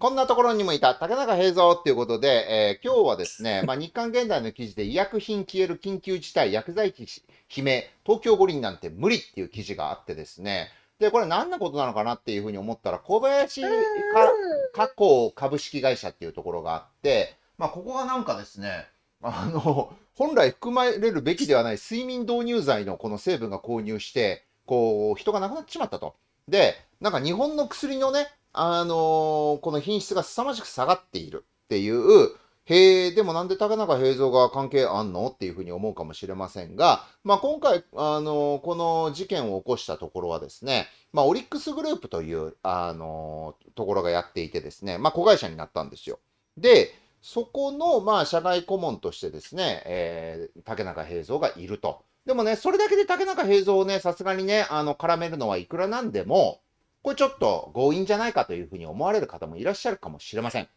こんなところにもいた竹中平蔵ということで、えー、今日はですね、まあ、日刊現代の記事で医薬品消える緊急事態薬剤師悲鳴東京五輪なんて無理っていう記事があってですねで、これ何のことなのかなっていうふうに思ったら、小林加工株式会社っていうところがあって、まあ、ここがなんかですね、あの、本来含まれるべきではない睡眠導入剤のこの成分が購入して、こう、人が亡くなっちまったと。で、なんか日本の薬のね、あのー、この品質が凄まじく下がっているっていう、へえ、でもなんで竹中平蔵が関係あんのっていうふうに思うかもしれませんが、まあ、今回、あの、この事件を起こしたところはですね、まあ、オリックスグループという、あの、ところがやっていてですね、まあ、子会社になったんですよ。で、そこの、まあ、社外顧問としてですね、えー、竹中平蔵がいると。でもね、それだけで竹中平蔵をね、さすがにね、あの、絡めるのはいくらなんでも、これちょっと強引じゃないかというふうに思われる方もいらっしゃるかもしれません。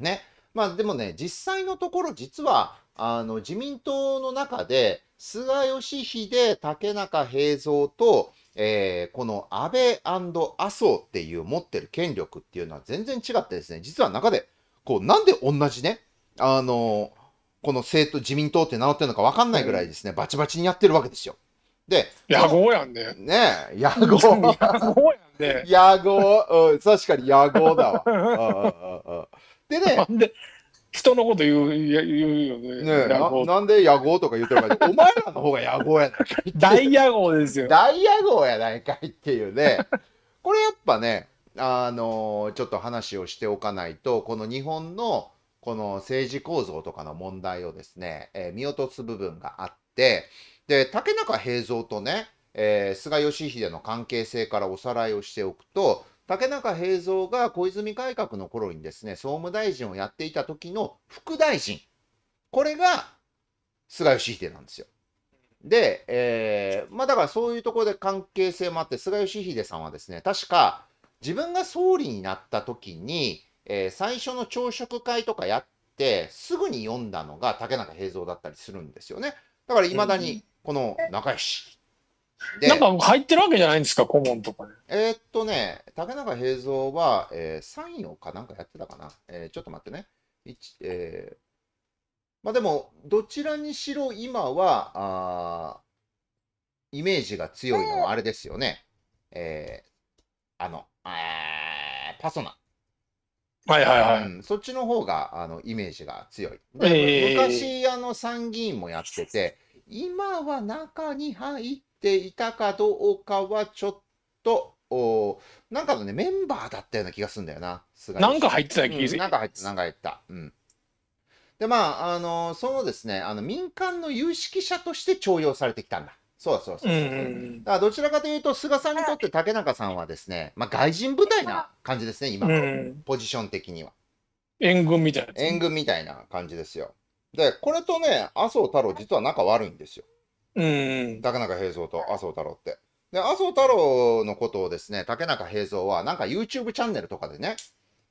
ね。まあでもね、実際のところ実は、あの、自民党の中で、菅義偉、竹中平蔵と、えー、この安倍麻生っていう持ってる権力っていうのは全然違ってですね、実は中で、こう、なんで同じね、あのこの政党、自民党って名乗ってるのか分かんないぐらいですね、うん、バチバチにやってるわけですよ。で、野合やんね。ねえ、野合。野合や野望、うん、確かに野望だわ。うんうんでね、で人のこと言う、言うよね。ねななんで野望とか言ってるかお前らの方が野望やないかい大野望ですよ。大野望やないかいっていうね。これやっぱね、あのー、ちょっと話をしておかないと、この日本のこの政治構造とかの問題をですね、えー、見落とす部分があって、で、竹中平蔵とね、えー、菅義偉の関係性からおさらいをしておくと竹中平蔵が小泉改革の頃にですね総務大臣をやっていた時の副大臣これが菅義偉なんですよ。で、えー、まあだからそういうところで関係性もあって菅義偉さんはですね確か自分が総理になった時に、えー、最初の朝食会とかやってすぐに読んだのが竹中平蔵だったりするんですよね。だからいまだにこの仲良しなんか入ってるわけじゃないんですか、顧問とかね。えー、っとね、竹中平蔵は、えー、サインをかなんかやってたかな。えー、ちょっと待ってね。えー、まあでも、どちらにしろ今は、あイメージが強いのはあれですよね。えー、あの、あパソナ。はいはいはい、うん。そっちの方があのイメージが強い。えー、昔、あの参議院もやってて、今は中に入っていたかどうかはちょっと、おなんかのね、メンバーだったような気がするんだよな。なんか入ってた気がする、なんか入ってた、なんか入った。うん。で、まあ、あの、そのですね、あの民間の有識者として重用されてきたんだ。そうだそうだそうだ。うんうん、だからどちらかというと、菅さんにとって竹中さんはですね、まあ、外人部隊な感じですね、今、うん、ポジション的には。援軍みたいな。援軍みたいな感じですよ。で、これとね、麻生太郎、実は仲悪いんですよ。うん、竹中平蔵と麻生太郎って。で、麻生太郎のことをですね、竹中平蔵は、なんか YouTube チャンネルとかでね、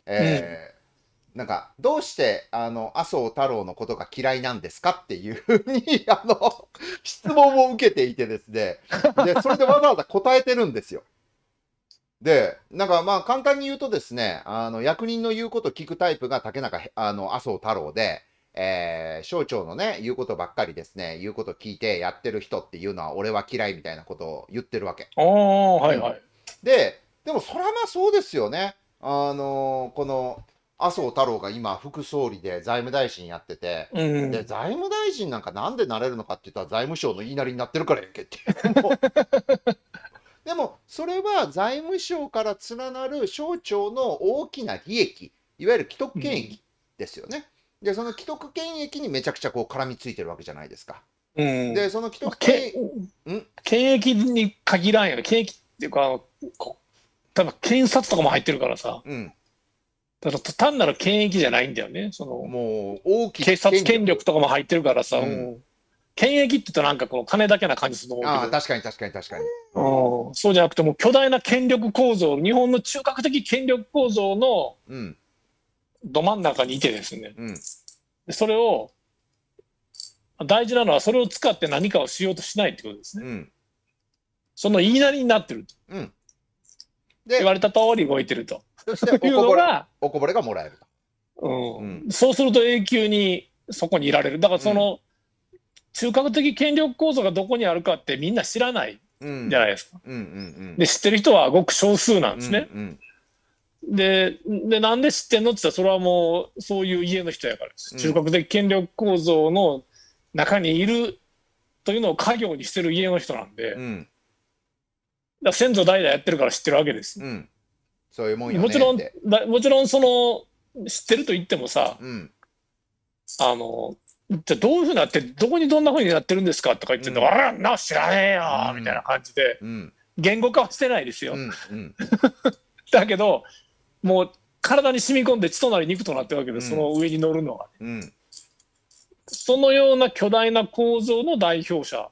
えー、うん、なんか、どうして、あの、麻生太郎のことが嫌いなんですかっていうふうに、あの、質問を受けていてですね、で、それでわざわざ答えてるんですよ。で、なんかまあ簡単に言うとですね、あの役人の言うこと聞くタイプが竹中、あの麻生太郎で、えー、省庁のね、言うことばっかりですね、言うこと聞いてやってる人っていうのは俺は嫌いみたいなことを言ってるわけ。ああ、はいはい。で、でもそれはまあそうですよね。あのー、この麻生太郎が今副総理で財務大臣やってて、うん、で財務大臣なんかなんでなれるのかって言ったら財務省の言いなりになってるからやけってでもそれは財務省から連なる省庁の大きな利益いわゆる既得権益ですよね。うんで、その既得権益にめちゃくちゃこう絡みついてるわけじゃないですか。うん、で、その既得権益。権益に限らんよね。権益っていうか、多分検察とかも入ってるからさ。うん。だから単なる権益じゃないんだよね。その、もう大きい。警察権力とかも入ってるからさ。うん。権益って言うとなんかこの金だけな感じするのあ確かに確かに確かに。うん。そうじゃなくてもう巨大な権力構造、日本の中核的権力構造の、うん。ど真ん中にいてですね、うん、それを大事なのはそれを使って何かをしようとしないってことですね、うん、その言いなりになってると、うん、で言われた通り動いてるとそして おこおこぼれがもらえると、うん、うん、そうすると永久にそこにいられるだからその、中核的権力構造がどこにあるかってみんな知らないじゃないですか、うんうんうんうん、で知ってる人はごく少数なんですね、うんうんででなんで知ってんのって言ったらそれはもうそういう家の人やからです、中核的権力構造の中にいるというのを家業にしてる家の人なんで、うん、だ先祖代々やってるから知ってるわけです、うん、そういうもんもちろんだもちろんその知ってると言ってもさ、うん、あのじゃどういうふうになってどこにどんなふうになってるんですかとか言ってんの、うん、あらな知らねえよ、みたいな感じで、言語化はしてないですよ。だけどもう体に染み込んで血となり肉となってるわけで、うん、その上に乗るのは、ね、うん、そのような巨大な構造の代表者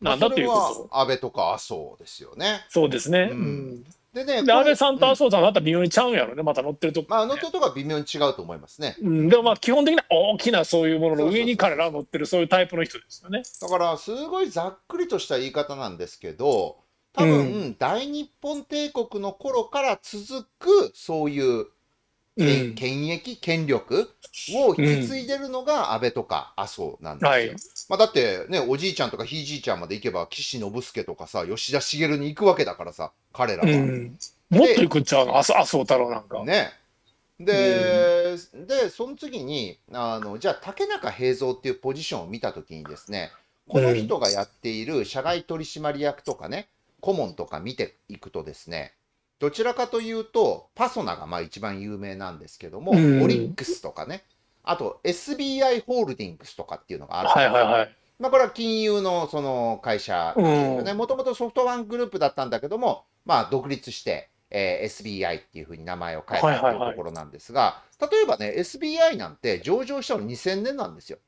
なんだということ安倍とか麻生ですよねそうですね、うん、でねで安倍さんと麻生さんだったら微妙にちゃうんやろねまた乗ってると、ね、まあ乗ってるとこは微妙に違うと思いますね、うん、でもまあ基本的な大きなそういうものの上に彼らは乗ってるそういうタイプの人ですよねだからすごいざっくりとした言い方なんですけど多分、うん、大日本帝国の頃から続くそういう権、うん、権益、権力を引き継いでるのが安倍とか麻生なんですよ。はい、まあ、だってね、おじいちゃんとかひいじいちゃんまで行けば、岸信介とかさ、吉田茂に行くわけだからさ、彼らは。うん、もっと行くっちゃうの麻生太郎なんか。ね。で、で、その次に、あの、じゃあ竹中平蔵っていうポジションを見たときにですね、この人がやっている社外取締役とかね、顧問とか見ていくとですね、どちらかというと、パソナがまあ一番有名なんですけども、オリックスとかね、あと SBI ホールディングスとかっていうのがあるんですよ、はいはいはいまあ、これは金融のその会社ね、もともとソフトバンクグループだったんだけども、まあ、独立して、えー、SBI っていうふうに名前を変えたというところなんですが、例えばね、SBI なんて上場したの2000年なんですよ。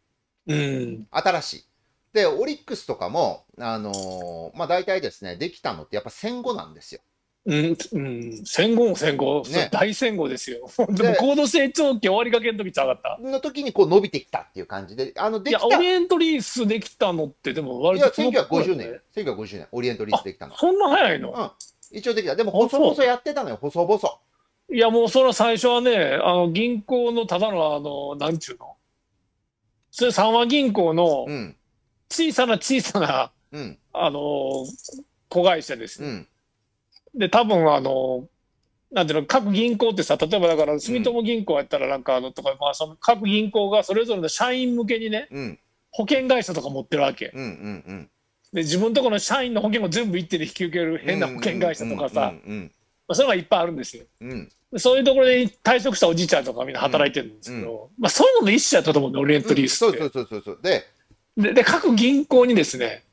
うん、新しい。で、オリックスとかも、あのー、まあ、大体ですね、できたのってやっぱ戦後なんですよ。うん、うん、戦後も戦後、ね、大戦後ですよ。でも高度成長期終わりかけの時上がったの時にこう伸びてきたっていう感じで、あのできたいや、オリエントリースできたのって、でも割といや、1950年、1950年、オリエントリースできたの。そんな早いの、うん、一応できた。でも、細々やってたのよ、細々。いや、もうそれは最初はね、あの銀行のただの、あの、なんちゅうの、それ三和銀行の、うん小さな小さな、うん、あの子会社ですね。うん、で、多分あのなんていうの、各銀行ってさ、例えばだから、住友銀行やったらなんかあの、とか、まあ、その各銀行がそれぞれの社員向けにね、うん、保険会社とか持ってるわけ。うんうんうんで自分とこの社員の保険も全部一手で引き受ける変な保険会社とかさ、それがいっぱいあるんですよ、うん、そういうところで退職したおじいちゃんとかみんな働いてるんですけど、うんうん、まあ、そういうのも一種だったと思うんでオリエントリースって、そうそうそうそうででで各銀行にですね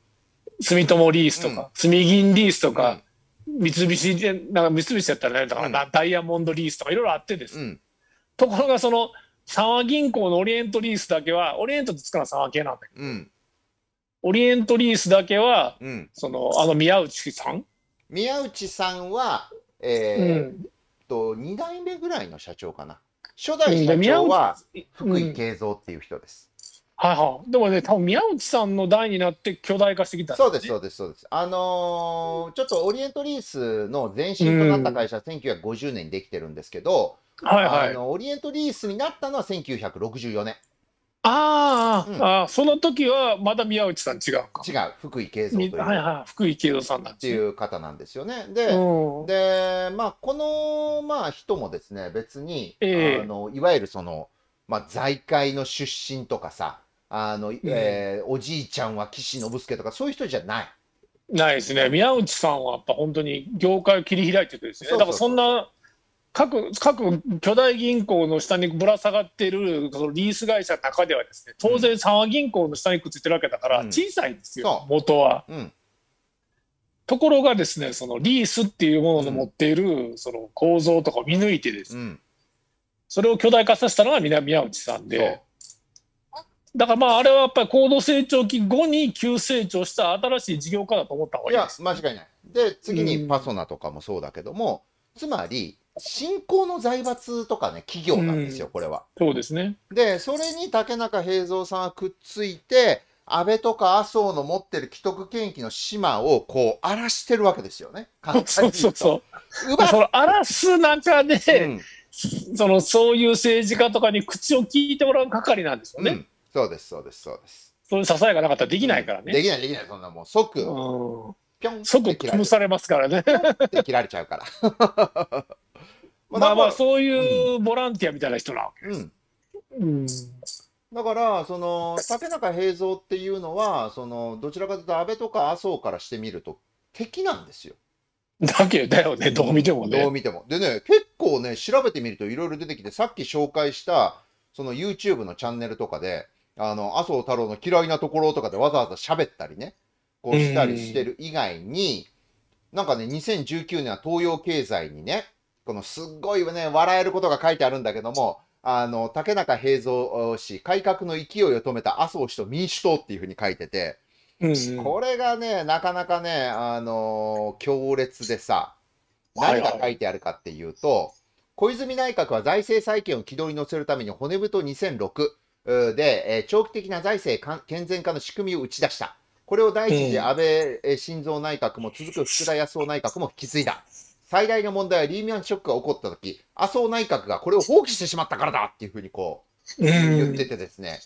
住友リースとか、住銀リースとか、三菱でなんか三菱だったらだから、ダイヤモンドリースとかいろいろあってです、ところがその三和銀行のオリエントリースだけはオリエントってつくのは三和系なんだけど、オリエントリースだけは、そのあの宮内さん宮内さんはえーと2代目ぐらいの社長かな初代社長は福井慶三っていう人です、はいはい、でもね、多分宮内さんの代になって巨大化してきた、ね、そうです、そうです、そうです。あのー、ちょっとオリエントリースの前身となった会社、うん、1950年にできてるんですけど、はいはい、あのオリエントリースになったのは1964年。あ、うん、あ、その時はまだ宮内さん違うか。違う、福井慶三という、はいはい、福井慶三さんだ、ね、っていう方なんですよね。で、で、まあこのまあ人もですね、別に、えー、あのいわゆるそのまあ財界の出身とかさ。あの、えー、おじいちゃんは岸信介とかそういう人じゃない。ないですね。宮内さんはやっぱ本当に業界を切り開いててですね。だからそんな各各巨大銀行の下にぶら下がっているそのリース会社の中ではですね当然三和銀行の下にくっついてるわけだから小さいんですよ、うん、元は、うん、ところがですねそのリースっていうものの持っているその構造とかを見抜いてですね、うん、それを巨大化させたのが南宮内さんで。だからまああれはやっぱり高度成長期後に急成長した新しい事業家だと思った方がいいです。いや間違いない。で次にパソナとかもそうだけども、うん、つまり新興の財閥とかね企業なんですよ、うん、これは。そうですね。でそれに竹中平蔵さんはくっついて安倍とか麻生の持ってる既得権益の島をこう荒らしてるわけですよね。そうそうそう。奪その荒らす中で、うん、そのそういう政治家とかに口を聞いてもらう係なんですよね。そうですそうですそうですそういう支えがなかったらできないからね、できないできないそんなもう即ぴょん即潰されますからね切られちゃうから まあまあそういうボランティアみたいな人なわけです、うん、うんだからその竹中平蔵っていうのはそのどちらかというと安倍とか麻生からしてみると敵なんですよ。だけだよねどう見てもね。どう見ても。でね結構ね調べてみるといろいろ出てきてさっき紹介したその YouTube のチャンネルとかであの、麻生太郎の嫌いなところとかでわざわざ喋ったりね、こうしたりしてる以外に、なんかね、2019年は東洋経済にね、このすっごいね、笑えることが書いてあるんだけども、あの、竹中平蔵氏、改革の勢いを止めた麻生氏と民主党っていうふうに書いてて、うん、これがね、なかなかね、あのー、強烈でさ、何が書いてあるかっていうと、はいはい、小泉内閣は財政再建を軌道に乗せるために骨太2006、で、長期的な財政健全化の仕組みを打ち出した。これを第一次安倍晋三内閣も続く福田康夫内閣も引き継いだ。最大の問題はリーマンショックが起こった時、麻生内閣がこれを放棄してしまったからだっていうふうにこう言っててですね。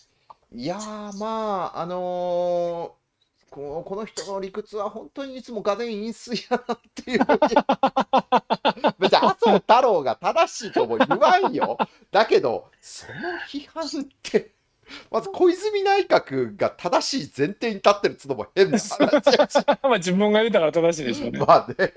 いやまあ、あのーこの人の理屈は本当にいつも画面陰水やなっていう 別に麻生太郎が正しいとも言わんよだけどその批判ってまず小泉内閣が正しい前提に立ってるっつうのも変な話 まあ自分が言うたから正しいでしょうねまあね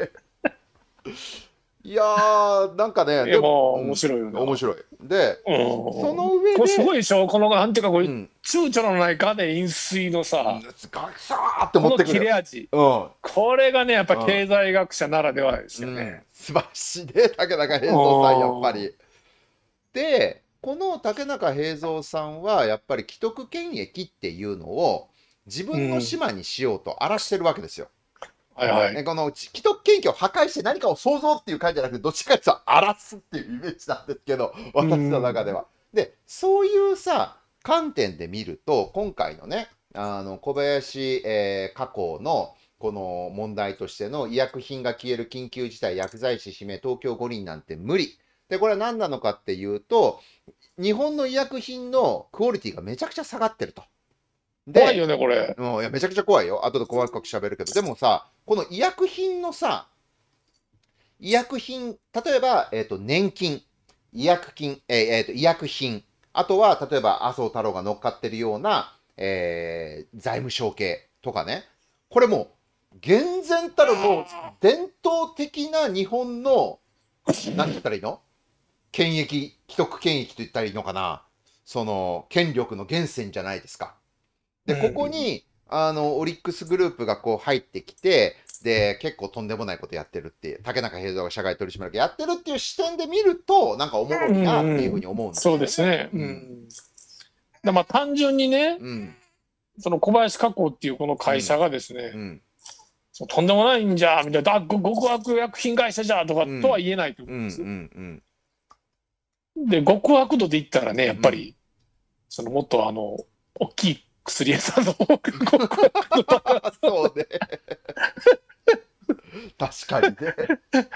いやー、なんかね、でも面白いよね。面白い。で、その上で。すごいでしょ、この、なんていうか、これ、躊躇のないかで飲水のさ、ガクサーって持ってくる。切れ味。これがね、やっぱ経済学者ならではですよね。素晴らしいね、竹中平蔵さん、やっぱり。で、この竹中平蔵さんは、やっぱり既得権益っていうのを自分の島にしようと荒らしてるわけですよ。はいはい、この既得権益を破壊して何かを創造っていう感じじゃなくてどっちかていうと荒らすっていうイメージなんですけど私の中では。でそういうさ観点で見ると今回のねあの小林、えー、加工のこの問題としての医薬品が消える緊急事態薬剤師指名東京五輪なんて無理でこれは何なのかっていうと日本の医薬品のクオリティがめちゃくちゃ下がってると。怖いよね、これ。うん、いや、めちゃくちゃ怖いよ。後で細かく喋るけど。でもさ、この医薬品のさ、医薬品、例えば、えっ、ー、と、年金、医薬金、えー、えー、と、医薬品、あとは、例えば、麻生太郎が乗っかってるような、えー、財務省系とかね。これもう、厳然たるもう、伝統的な日本の、なんて言ったらいいの権益、既得権益と言ったらいいのかな。その、権力の源泉じゃないですか。で、ここに、あの、オリックスグループがこう入ってきて、で、結構とんでもないことやってるっていう、竹中平蔵が社外取締役やってるっていう視点で見ると、なんかおもろいなっていうふうに思うんですよね、うん、そうですね。うん。でまあ単純にね、うん、その小林加工っていうこの会社がですね、うん、とんでもないんじゃ、みたいな、極悪薬品会社じゃとかとは言えないと思うんですよ。で、極悪度で言ったらね、やっぱり、そのもっとあの、大きい薬屋さんののそうね確かにね、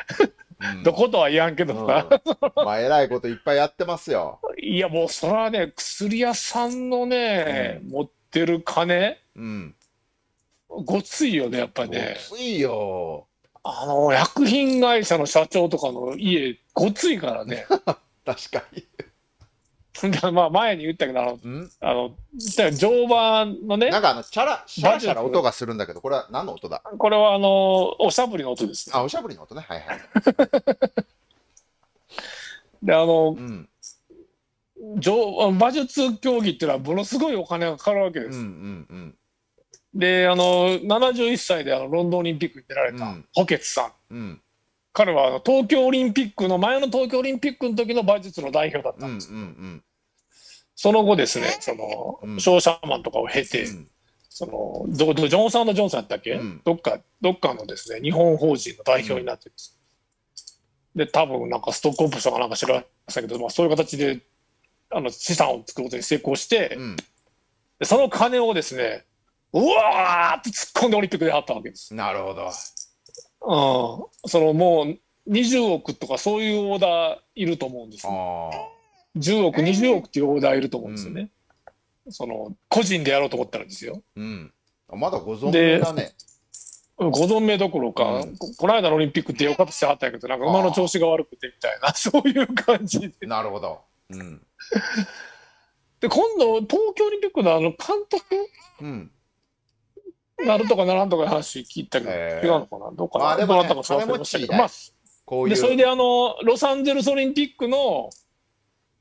うん、どことは言わんけどさ、うん、まあえらいこといっぱいやってますよいやもうそれはね薬屋さんのね、うん、持ってる金、うん、ごついよねやっぱりねごついよあの薬品会社の社長とかの家ごついからね確かにまあ前に言ったけど、あの、あの乗馬のね、なんかあの、チャラ、シャラシャラ音がするんだけど、これは何の音だこれはあの、おしゃぶりの音です、ね。あ、おしゃぶりの音ね。はいはい。で、あの、うん、馬術競技っていうのはものすごいお金がかかるわけです。うんうんうんであの71歳であのロンドンオリンピックに出られた補欠さん、うん、彼は東京オリンピックの前の東京オリンピックの時の馬術の代表だったんです、うんうんうん、その後ですねその、うん、商社マンとかを経て、うん、そのジョンサンジョンさんやったっけ、うん、どっかどっかのですね日本法人の代表になってるんです、で多分なんかストックオプションかなんか知らないけど、まあ、そういう形であの資産を作ることに成功して、その金をですねうわーって突っ込んでオリンピックであったわけですなるほどそのもう20億とかそういうオーダーいると思うんです、ね、10億、20億っていうオーダーいると思うんですよね、うん、その個人でやろうと思ったらですよ、うん、まだご存命だねご存命どころか、うん、この間のオリンピック出ようかとしてはったけどなんか馬の調子が悪くてみたいなそういう感じでなるほど、うん、で今度東京オリンピックのあの監督、うんなるとかならんとか話聞いたけど、違うのかなどうかな、まあどうなったか忘れましたけど、まあ、こういでそれであのロサンゼルスオリンピックの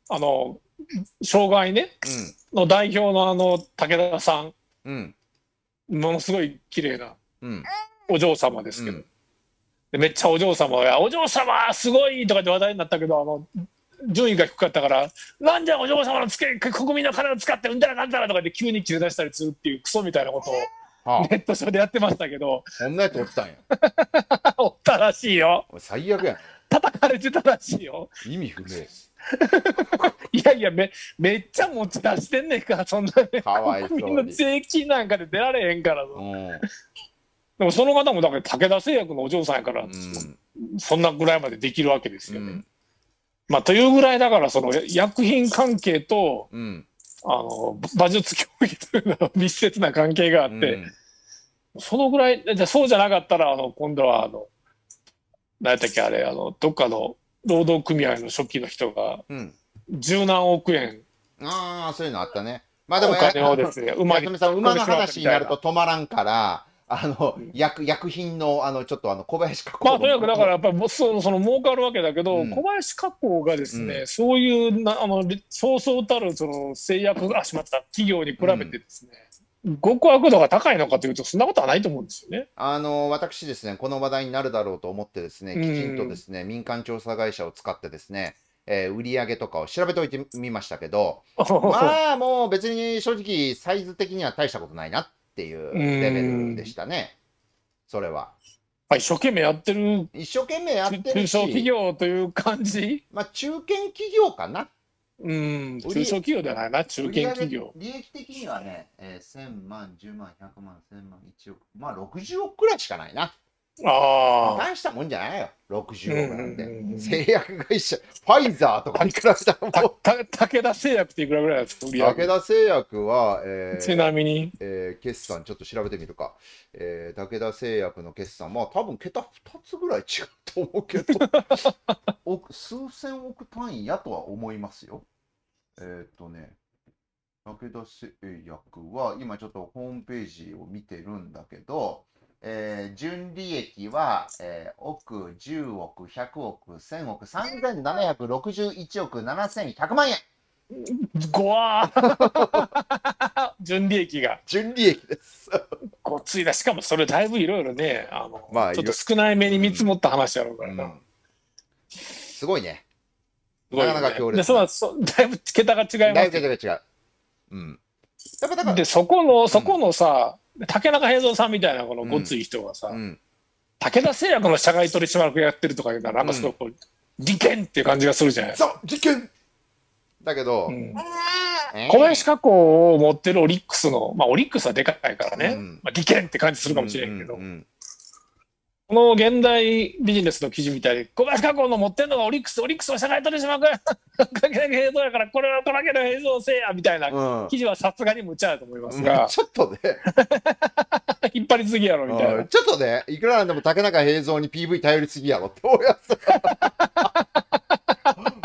あの障害ねの代表のあの武田さんうん。ものすごい綺麗なお嬢様ですけど、うんでめっちゃお嬢様が「お嬢様すごい!」とかって話題になったけどあの順位が低かったから「なんじゃお嬢様のつけ国民の金を使ってうんだらなんだら」とかで急に切れ出したりするっていうクソみたいなことをはあネット上でやってましたけど、そんなやつおったんや。おったらしいよ。最悪や。叩かれてたらしいよ。意味不明。いやいや、め、めっちゃ持ち出してんねんから、そんなね。かわいそうに国の税金なんかで出られへんから。うん。でもその方もだから武田製薬のお嬢さんやから、うんそんなぐらいまでできるわけですよね。ん。まあ、というぐらいだから、その薬品関係と、うん。あの馬術競技というのは密接な関係があって、うん、そのぐらいじゃそうじゃなかったらあの今度はあの何やったっけあれあのどっかの労働組合の初期の人が十何億円、うん、ああそういうのあったねまあでもお金をですね馬に馬の話になると止まらんからあの、薬、薬品の、あの、ちょっとあの、小林加工。まあ、とにかくだから、やっぱり、その、その、儲かるわけだけど、うん、小林加工がですね、うん、そういうな、あの、そうそうたる、その、制約がしまった企業に比べてですね、うん、極悪度が高いのかというと、そんなことはないと思うんですよね。あの、私ですね、この話題になるだろうと思ってですね、きちんとですね、民間調査会社を使ってですね、えー、売り上げとかを調べておいてみましたけど、まあ、もう別に正直、サイズ的には大したことないなっっていうレベルでしたね、それは。まあ、一生懸命やってる一生懸命やってるし中小企業という感じ、まあ、中堅企業かなうん中小企業じゃないな中堅企業利益的にはね、えー、1000万10万100万1000万1億まあ60億くらいしかないなあ大したもんじゃないよ60億なんで、うんうんうん、製薬会社ファイザーとかに比べたらもう武田製薬っていくらぐらいですか武田製薬は、えー、ちなみに、えー、決算ちょっと調べてみるか、えー、武田製薬の決算まあ多分桁2つぐらい違うと思うけど 数千億単位やとは思いますよえー、っとね武田製薬は今ちょっとホームページを見てるんだけどえー、純利益は、えー、億、10億、100億、1000億、3761億7100万円。ごわー 純利益が。純利益です。ごついだ。しかもそれだいぶいろいろね、あの、まあ、ちょっと少ない目に見積もった話やろうからな。うんうん、すごいね。なかなか強烈でそそ。だいぶ桁が違います、ね。だいぶ桁が違う。うん。だからでそこの、そこのさ、うん竹中平蔵さんみたいなこのごつい人がさ、うん、武田製薬の社外取締役やってるとかいうのはなんかすごいこ事件っていう感じがするじゃないですか。事件だけど、小林加工を持ってるオリックスの、まあ、オリックスはでかいからね、まあ、利権って感じするかもしれんけど、うんうんうんこの現代ビジネスの記事みたいに、小林加工の持ってんのがオリックス、オリックスを社会取締役 かけなきゃ平蔵やから、これはこらけの平像せいやみたいな記事はさすがに無茶やと思いますが、うん、ちょっとね、引っ張りすぎやろみたいな、ちょっとね、いくらなんでも竹中平蔵に PV 頼りすぎやろって思います。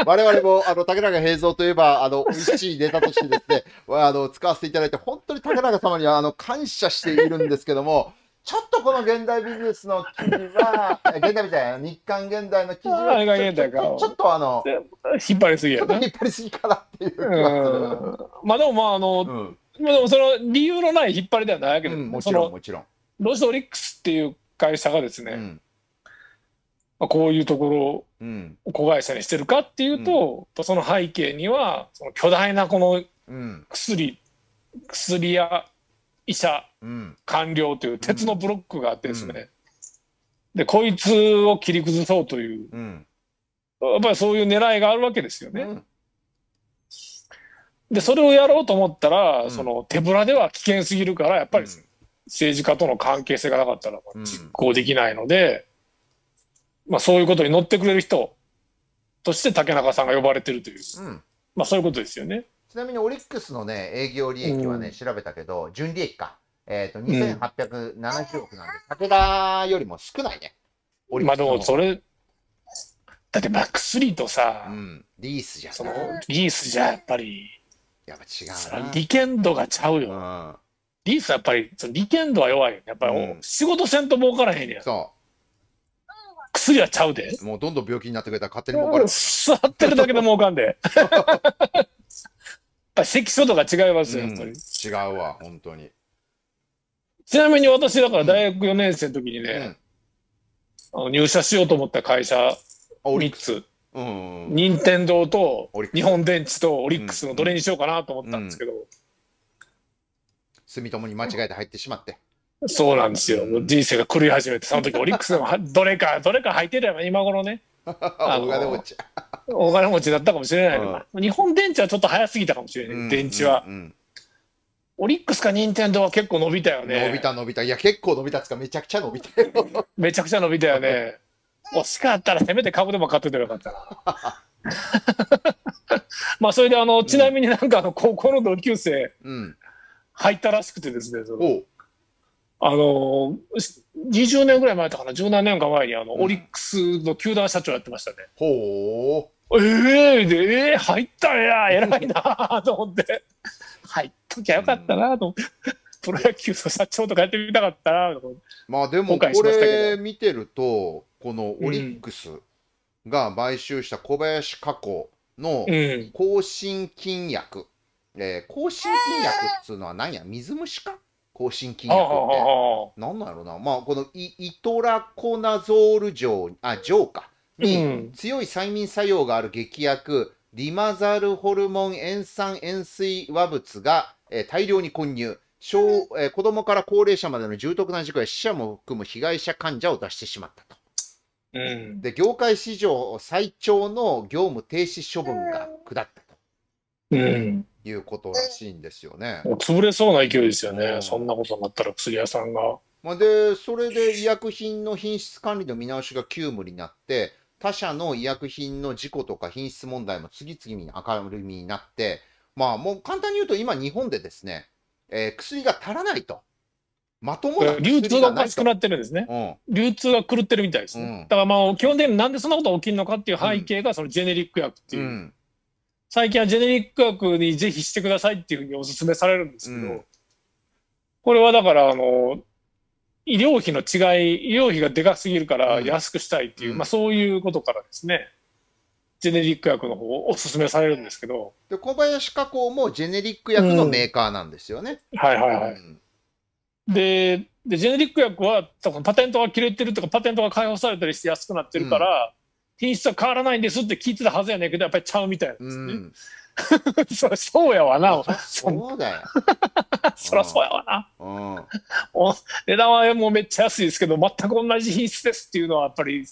我々もあの竹中平蔵といえば、あの美味しいネタとしてですね、あの使わせていただいて、本当に竹中様にはあの感謝しているんですけども、ちょっとこの現代ビジネスの記事は、現代みたいな日刊現代の記事はちょっとあの、引っ張りすぎや、ね、ちょっと引っ張りすぎかなっていう気まあでもまああの、うん、まあでもその理由のない引っ張りではないわけど、うん、もちろんもちろん。ロスオリックスっていう会社がですね、うん、まあ、こういうところを子会社にしてるかっていうと、うん、その背景にはその巨大なこの薬、薬や医者官僚という鉄のブロックがあってですね、でこいつを切り崩そうという、やっぱりそういう狙いがあるわけですよね。でそれをやろうと思ったら、その手ぶらでは危険すぎるからやっぱり、政治家との関係性がなかったら実行できないので、まあ、そういうことに乗ってくれる人として竹中さんが呼ばれてるという、まあ、そういうことですよね。ちなみにオリックスのね営業利益はね、調べたけど純利益かえっ、ー、と、2870億なんで、武田よりも少ないね。まあでもそれ、だってバックスリーとさ、うん、リースじゃその、リースじゃやっぱり、やっぱ違う利権度がちゃうよ。うん、リースはやっぱり、その利権度は弱いよ。やっぱり、うん、仕事せんと儲からへんやん。そう。薬はちゃうで。もうどんどん病気になってくれたら勝手に儲かる。座ってるだけで儲かんで。やっぱり関所とか違いますよ、うん、違うわ、本当に。ちなみに私、だから大学4年生の時にね、あの入社しようと思った会社3つ、任天堂と日本電池とオリックスのどれにしようかなと思ったんですけど、住友に間違えて入ってしまって。そうなんですよ。人生が狂い始めて、その時 オリックスでもどれか、どれか入ってれば今頃ね。お金持ち。お金持ちだったかもしれないのが、日本電池はちょっと早すぎたかもしれない、電池は。うんオリックスか任天堂は結構伸びたよね。伸びた伸びた。いや、結構伸びたっつか、めちゃくちゃ伸びたよ。めちゃくちゃ伸びたよね。惜 しかったら、せめて株でも買っててよかったな。まあ、それで、あの、ちなみになんか、あの、高校の同級生、入ったらしくてですね、そのあの、20年ぐらい前だから、17年か前に、あの、オリックスの球団社長やってましたね。ほう。ええー、ええー、入ったや偉いなと思って入っときゃよかったなと思ってプロ野球の社長とかやってみたかったなと思ってまあでもこれ見てるとこのオリックスが買収した小林加工の更新金薬、うん、えー、更新金薬っつうのは何や水虫か更新金薬って何なんやろうなまあこのイイトラコナゾール錠あ錠かに強い催眠作用がある劇薬、リマザルホルモン塩酸塩水和物が、えー、大量に混入。小えー、子供から高齢者までの重篤な事故や死者も含む被害者患者を出してしまったと。うん、で業界史上最長の業務停止処分が下ったと、うん、いうことらしいんですよね。潰れそうな勢いですよね、うん、そんなことになったら薬屋さんが。まあでそれで医薬品の品質管理の見直しが急務になって他社の医薬品の事故とか品質問題も次々に明るみになって、まあもう簡単に言うと今日本でですね、えー、薬が足らないと。まともな流通がおかしくなってるんですね、うん、流通が狂ってるみたいですね、うん、だからまあ基本的になんでそんなこと起きるのかっていう背景がそのジェネリック薬っていう、うん、最近はジェネリック薬にぜひしてくださいっていうふうにお勧めされるんですけど、これはだからあの医療費の違い、医療費がでかすぎるから安くしたいっていう、うん、まあ、そういうことからですね、ジェネリック薬の方をお勧めされるんですけど。で、小林加工もジェネリック薬のメーカーなんですよね。うん、はいはいはい、うん、で。で、ジェネリック薬は多分パテントが切れてるとか、パテントが解放されたりして安くなってるから、品質は変わらないんですって聞いてたはずやねんけど、やっぱりちゃうみたいなんですね。そそうやわな。そうだよ。そりゃそうやわな。うん、値段はもうめっちゃ安いですけど、全く同じ品質ですっていうのはやっぱり、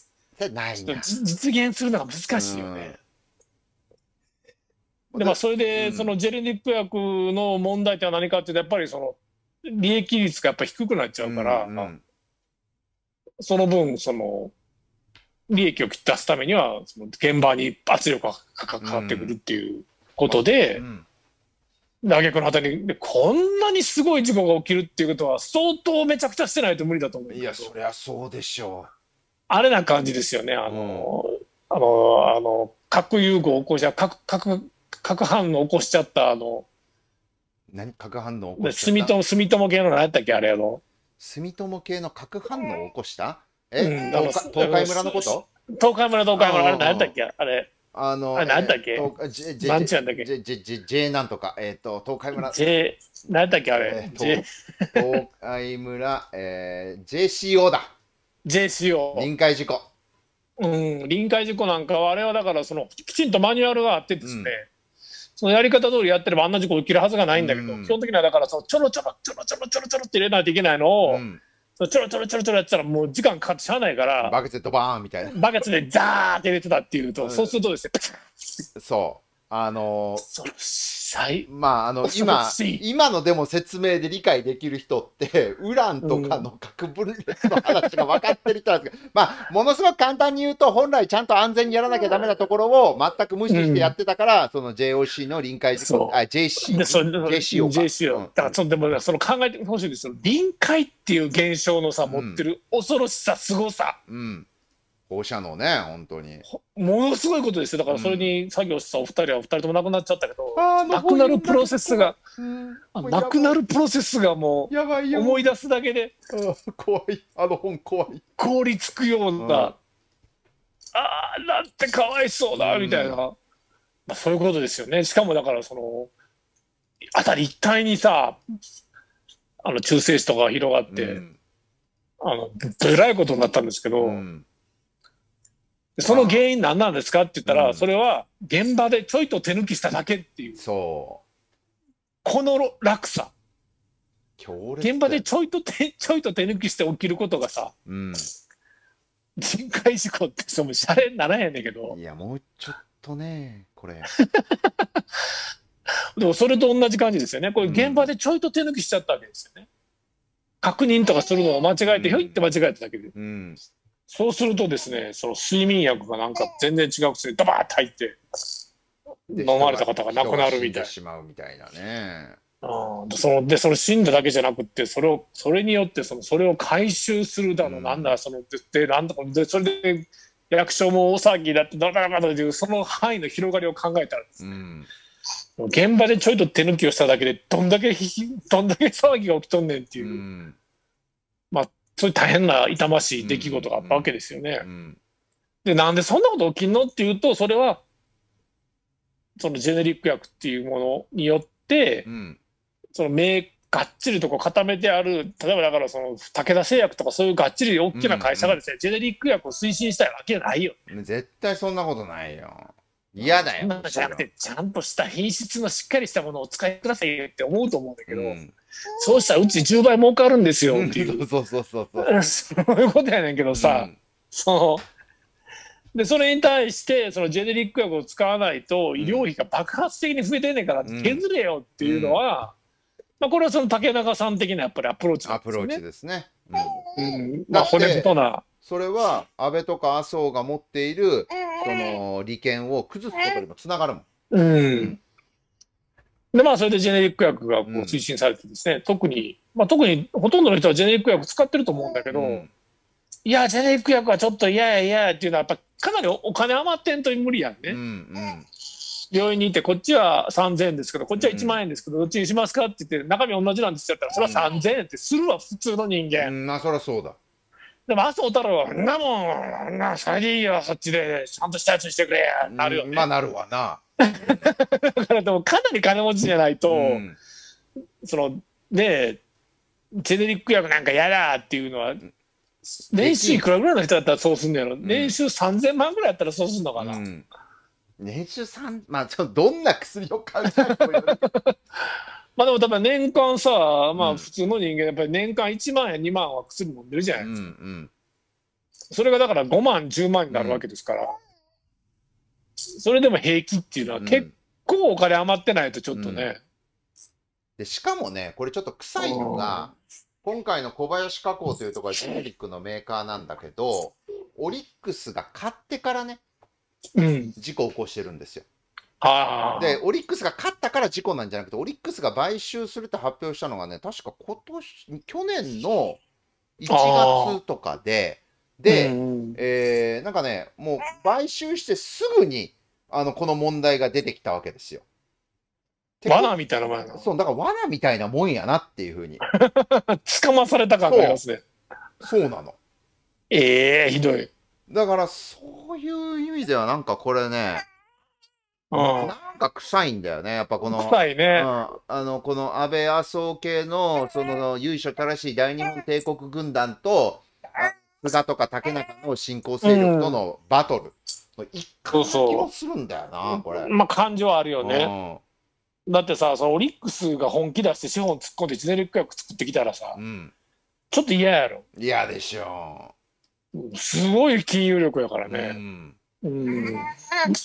ないな実現するのが難しいよね。うん、で、まあ、それで、そのジェルニック薬の問題って何かっていうと、やっぱりその、利益率がやっぱ低くなっちゃうから、うんうん、その分、その、利益を出すためには、その現場に圧力がかかってくるっていう。うんことで、嘆くの果てにこんなにすごい事故が起きるっていうことは相当めちゃくちゃしてないと無理だと思ういやそりゃそうでしょうあれな感じですよねあの、うん、あのあの核融合を起こしちゃ核核核反応を起こしちゃったあの何核反応起こしちゃった住友系の何やったっけあれあの住友系の核反応を起こしたえ、うん、東海村のこと東海村東海村あれ何やったっけあれあの、あなんだっけ、えー、ジジなんだけジジジェ、なんとか、えっ、と、東海村。J、なんだっけあれ、えー、J、東海村、えー、JCO だ。JCO。臨海事故。うん、臨海事故なんかは、あれはだからその、きちんとマニュアルがあってですね、そのやり方通りやってればあんな事故起きるはずがないんだけど、基本的にはだからその、ちょろちょろちょろちょろちょろちょろって入れないといけないのを、ちょろちょろちょろちょろやってたらもう時間かかってしゃあないからバケツでドバーンみたいなバケツでザーって入れてたっていうと、そうするとですねそうあのー、恐ろしい最まああの今今のでも説明で理解できる人って ウランとかの核分裂の話が分かってる人なんですけど、まあものすごく簡単に言うと本来ちゃんと安全にやらなきゃダメなところを全く無視してやってたから、うん、その JOC の臨界事故あ JC JC を JC を、うん、だからそのでもその考えてほしいんですよ臨界っていう現象のさ持ってる恐ろしさすごさ、うん放射能ね本当にものすごいことですよだからそれに作業したお二人は二人とも亡くなっちゃったけど、うん、亡くなるプロセスが、うん、亡くなるプロセスがもう思い出すだけで怖いあの本怖い凍りつくような、うん、ああなんてかわいそうだ、みたいな、まあ、そういうことですよねしかもだからその辺り一帯にさあの中性子とか広がって、あのぶらいことになったんですけど、うんその原因何なんですかって言ったら、うん、それは現場でちょいと手抜きしただけっていう。そう。この落差。現場でちょいと手、ちょいと手抜きして起きることがさ、うん、人海事故ってそのシャレにならへんねんけど。いや、もうちょっとね、これ。でもそれと同じ感じですよね。これ現場でちょいと手抜きしちゃったわけですよね。うん、確認とかするのを間違えて、ひょいって間違えただけで。うんそうするとですね、その睡眠薬がなんか全然違う薬、ドバーっと入って、飲まれた方が亡くなるみたい。しまうみたいなね。うん、そのでその死んだだけじゃなくてそれをそれによってそのそれを回収するだの、うん、なんだそのでなんとかでそれで役所も大騒ぎだってというその範囲の広がりを考えたらですね、うん、現場でちょいと手抜きをしただけでどんだけどんだけ騒ぎが起きとんねんっていう。うんそういう大変な痛ましい出来事があったわけですよね。でなんでそんなこと起きんのっていうとそれはそのジェネリック薬っていうものによって、うん、その目がっちりとこう固めてある例えばだからその武田製薬とかそういうがっちり大きな会社がですね、うんうん、ジェネリック薬を推進したいわけないよ、絶対そんなことないよ嫌だよじゃなくてちゃんとした品質のしっかりしたものをお使いくださいって思うと思うんだけど、うんそうしたらうち10倍儲かるんですよっていう。そうそうそうそう。そういうことやねんけどさ、うん、その、で、それに対して、そのジェネリック薬を使わないと、医療費が爆発的に増えてんねんから、削れよっていうのは、うん、まあ、これはその竹中さん的なやっぱりアプローチ、ね、アプローチですね。うん。うん、まあ、骨太な。それは、安倍とか麻生が持っている、その利権を崩すことにもつながるもん。うんで、まあ、それでジェネリック薬がこう推進されてですね、うん、特に、まあ、特にほとんどの人はジェネリック薬使ってると思うんだけど、うん、いや、ジェネリック薬はちょっと嫌や嫌やっていうのは、やっぱかなりお金余ってんと無理やんね。うんうん病院に行ってこっちは3000円ですけどこっちは1万円ですけど、どっちにしますかって言って中身同じなんですって言ったらそれは3000円ってするわ、普通の人間、うん、なそりゃそうだでも麻生太郎は「んなもんなそれでいいよそっちでちゃんとしたやつにしてくれ」なるよね、まあなるわな だからでもかなり金持ちじゃないと、うん、そのねジェネリック薬なんかやだっていうのは年収いくらぐらいの人だったらそうすんのやろ、うん、年収3000万ぐらいやったらそうすんのかな、うん、年収3まあちょどんな薬を買うか まあでも多分年間さまあ普通の人間やっぱり年間1万や2万は薬飲んでるじゃないですか、うんうん、それがだから5万10万になるわけですから、それでも平気っていうのは結構お金余ってないとちょっとね、うんうん、でしかもねこれちょっと臭いのが今回の小林加工というところはジェネリックのメーカーなんだけどオリックスが買ってからね、うん、事故を起こしてるんですよ。でオリックスが勝ったから事故なんじゃなくてオリックスが買収すると発表したのがね確か今年去年の1月とかでで、うんえー、なんかね、もう買収してすぐに、あの、この問題が出てきたわけですよ。罠みたいなそう、だから罠みたいなもんやなっていうふうに。捕まされた感がありますね。そうなの。ええー、ひどい。だから、そういう意味では、なんかこれね、うん、なんか臭いんだよね、やっぱこの、臭いね、うん、あのこの安倍麻生系のその由緒正しい大日本帝国軍団と、菅とか竹中の新興勢力とのバトルの一環な気もするんだよな、これ。まあ感情はあるよね。だってさそのオリックスが本気出して資本突っ込んでジェネリック薬作ってきたらさ、うん、ちょっと嫌やろ嫌でしょすごい金融力やからね、うんうん、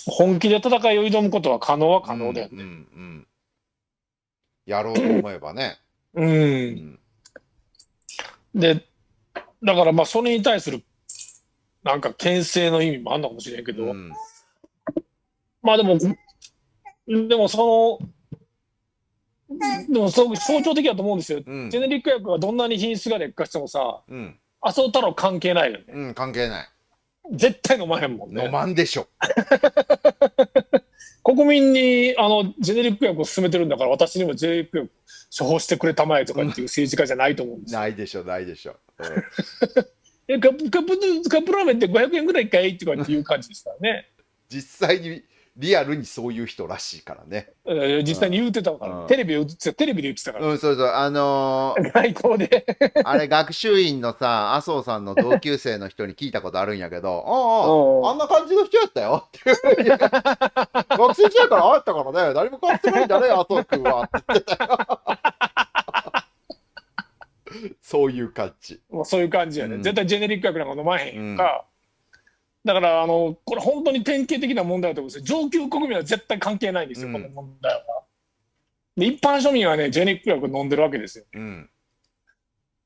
本気で戦いを挑むことは可能は可能だよね、うんうんうん、やろうと思えばねうん、でだからまあそれに対するなんか牽制の意味もあるのかもしれんけど、うん、まあでもでもそのでもそう象徴的だと思うんですよ、うん、ジェネリック薬はどんなに品質が劣化してもさ、うん、麻生太郎関係ないよねうん関係ない絶対飲まへんもんね飲まんでしょ 国民にあのジェネリック薬を勧めてるんだから私にもジェネリック薬処方してくれたまえとかっていう政治家じゃないと思うんですよ、ないでしょないでしょえカップカップカップラーメンって500円ぐらいかいとかっていう感じですからね。実際にリアルにそういう人らしいからね。実際に言うてたから、うん、テレビってテレビで言ってたから。うん、そうそう、あのー、外交で あれ、学習院のさ、麻生さんの同級生の人に聞いたことあるんやけど、ああ、あんな感じの人やったよって学生時代からあったからね、誰も変わってないんだね、麻生君はって言ってたよ。そういう感じそういう感じやね、うん、絶対ジェネリック薬なんか飲まへんか、うん、だからあのこれ本当に典型的な問題だと思うんですよ上級国民は絶対関係ないんですよ、うん、この問題はで一般庶民はねジェネリック薬飲んでるわけですよ、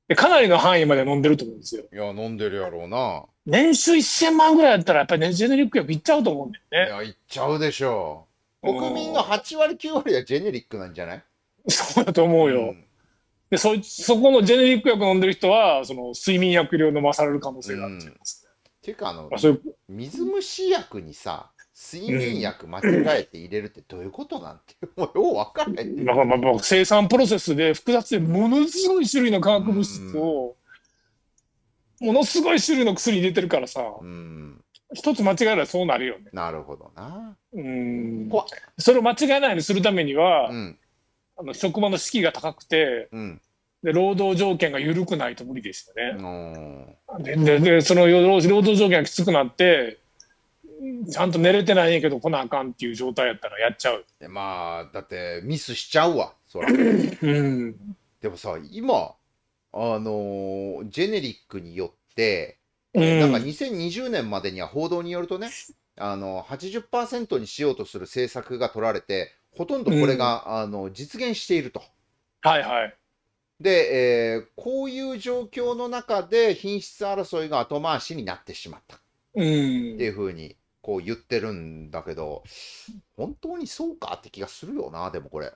でかなりの範囲まで飲んでると思うんですよいや飲んでるやろうな年収1000万ぐらいだったらやっぱり、ね、ジェネリック薬いっちゃうと思うんだよねいやいっちゃうでしょう国民の8割9割はジェネリックなんじゃないそうだと思うよ、うんでそそこのジェネリック薬飲んでる人はその睡眠薬量飲まされる可能性があるっていう、うん、ていうかあのあそう水虫薬にさ睡眠薬間違えて入れるってどういうことなんて、うん、もうよう分かんない、まあまあまあ、生産プロセスで複雑でものすごい種類の化学物質を、うん、ものすごい種類の薬入れてるからさ、うん、一つ間違えたらそうなるよね。なるほどな。うんこそれを間違えないようにするためには、うん、あの職場の士気が高くて、うんで労働条件が緩くないと無理でしたね。でででその労働条件がきつくなってちゃんと寝れてないんやけど来なあかんっていう状態やったらやっちゃう。まあだってミスしちゃうわそら、うん。でもさ今あのジェネリックによって、なんか2020年までには報道によるとねあの80%にしようとする政策が取られてほとんどこれが、うん、あの実現していると。はいはい。で、えー、こういう状況の中で品質争いが後回しになってしまった。うん、っていうふうにこう言ってるんだけど、本当にそうかって気がするよな、でもこれ。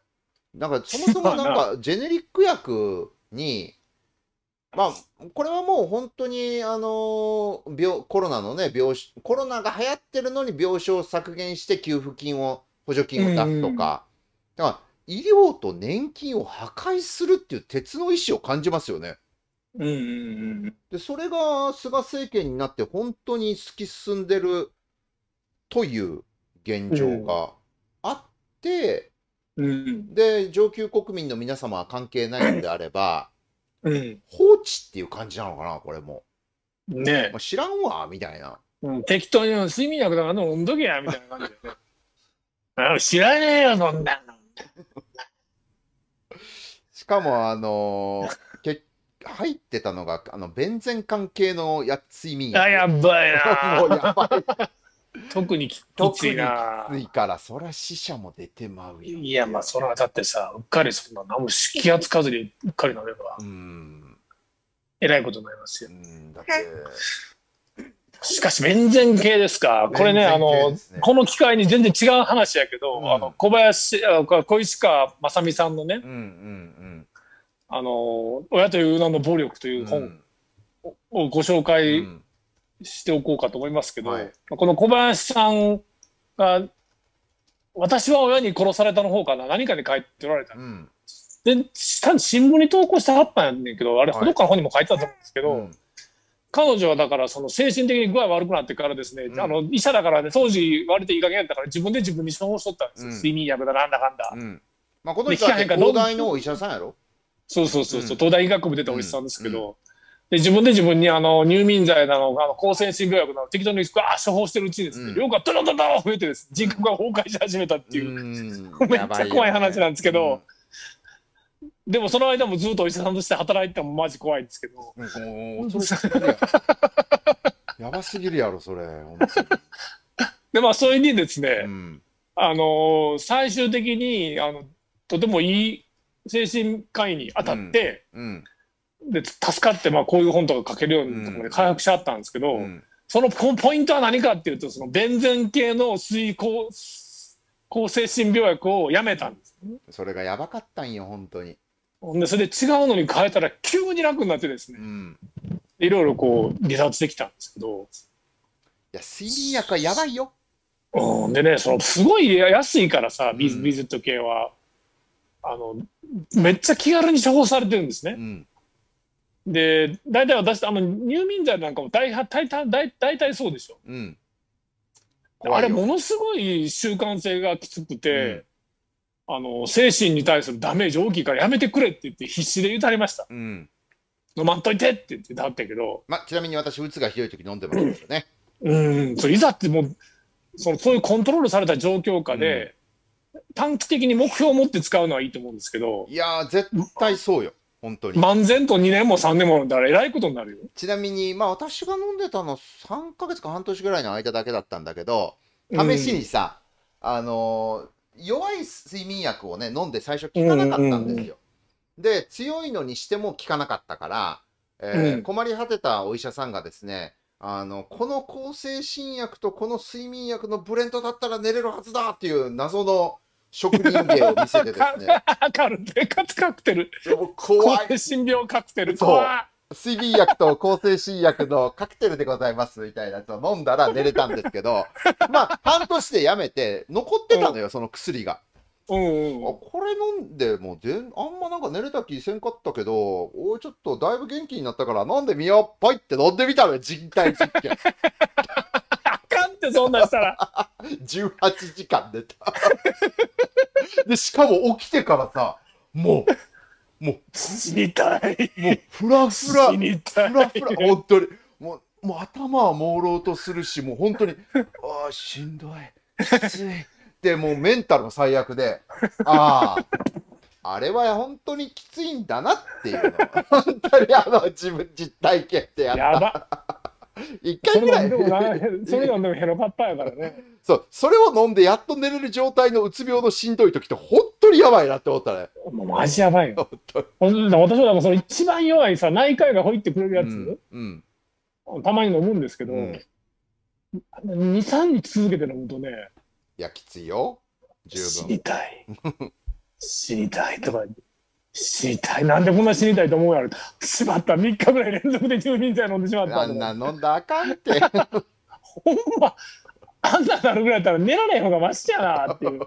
なんか そもそもなんかジェネリック薬に、まあ、これはもう本当に、あのー、病コロナのね病、コロナが流行ってるのに病床を削減して給付金を補助金を出すとか、だから医療と年金を破壊するっていう鉄の意思を感じますよね。うんうんうん、でそれが菅政権になって本当に突き進んでるという現状があって、うん、で上級国民の皆様は関係ないのであれば、うん、放置っていう感じなのかなこれも。ねえ。まあ、知らんわみたいな。うん、適当に睡眠薬だから飲んどけやみたいな感じで、知らねえよ、そんなの。しかも、あのー、け入ってたのが、あの、ベンゼン関係のやっついみ。あ、やばいな。もうやばい。特にきついな。きついから、そりゃ死者も出てまうよ。いや、まあ、そら、だってさ、うっかりそんな、何も気がつかずにうっかりなれば、うん。えらいことになりますよ。うん、だって。しかし、面前系ですか。これね、ねあの、この機会に全然違う話やけど、うん、あの、小林、小石川正美さんのね、うんうんうん、あの、親という名の暴力という本をご紹介しておこうかと思いますけど、うんはい、この小林さんが、私は親に殺されたの方かな、何かに書いておられた。うんで、下に新聞に投稿したはったんやねんけど、あれ、ほどかの本にも書いてあったんですけど、はいうん彼女はだからその精神的に具合悪くなってからですね、うん、あの医者だからね当時割といい加減やったから自分で自分に処方しとったんですよ、うん、睡眠薬だなんだかんだ、うん、まあ、この人は東大のお医者さんやろそうそうそうそう、東大医学部出たお医者さんですけど、で自分で自分にあの入眠剤なのあの抗精神病薬なの適当にあ処方してるうちにですね、量がドロドロド増えてです人格が崩壊し始めたっていう、めっちゃ怖い話なんですけど。でもその間もずっとお医者さんとして働いてもマジ怖いんですけど。やばすぎるやろ、それ。で、まあ、それにですね、うん、あのー、最終的に、あの、とてもいい精神科医に当たって、うんうん、で、助かって、まあ、こういう本とか書けるようにとこで開発しちゃったんですけど、そのポイントは何かっていうと、その、ベンゼン系の水耕、抗精神病薬をやめたんです、ね、それがやばかったんよ、本当に。ほんでそれで違うのに変えたら急に楽になってですね、いろいろこう離脱できたんですけどいや睡眠薬はやばいよでねそのすごい安いからさビズ,、ビズット系はあのめっちゃ気軽に処方されてるんですね、で大体私あの入眠剤なんかも大大大大体そうでしょ、うん、あれものすごい習慣性がきつくて、あの精神に対するダメージ大きいからやめてくれって言って必死で言うたりました、うん、飲まんといてって言ってたったけど、まあ、ちなみに私うつがひどい時飲んでもらうんですよねうんそれいざってもうそのそういうコントロールされた状況下で、うん、短期的に目標を持って使うのはいいと思うんですけどいや絶対そうよ本当に漫然と2年も3年も飲んだらえらいことになるよちなみにまあ私が飲んでたの3か月か半年ぐらいの間だけだったんだけど試しにさ、うん、あのー弱い睡眠薬をね飲んで最初効かなかったんですよ。で強いのにしても効かなかったから、えー、困り果てたお医者さんがですねあのこの抗精神薬とこの睡眠薬のブレンドだったら寝れるはずだっていう謎の職人芸を見せてですね。カルテカツカクテル。怖い。精 神病カクテル。そう。睡眠薬と抗精神薬のカクテルでございますみたいなやつを飲んだら寝れたんですけど、まあ、半年でやめて、残ってたのよ、その薬が。うんうん、あこれ飲んでもであんまなんか寝れた気せんかったけどおいちょっとだいぶ元気になったから飲んでみようぽいって飲んでみたのよ人体実験あかんってそんなんしたら18 時間寝た でしかも起きてからさもうもう、死にたい。もう、ふらふら、ふらふら、本当に。もう、もう頭は朦朧とするし、もう本当に、ああ、しんどい、きつい。で、もうメンタルも最悪で、ああ、あれは本当にきついんだなっていうの 本当にあの自分実体験ってやった。一回ぐらい。それ飲んでもヘロパッパやからね。そう、それを飲んでやっと寝れる状態のうつ病のしんどい時って本当やばいなって思ったね。もうマジやばいよ。私はだかその一番弱いさ、内科医が入ってくれるやつ、うんうん、たまに飲むんですけど、うん、2、3日続けて飲むとね、いや、きついよ。十分。死にたい。死にたいとか。死にたい。なんでこんな死にたいと思うやろ。しまった。3日ぐらい連続で住民剤飲んでしまった。あんな飲んだあかんって。ほんま、あんななるぐらいだったら寝られへん方がマシやなっていう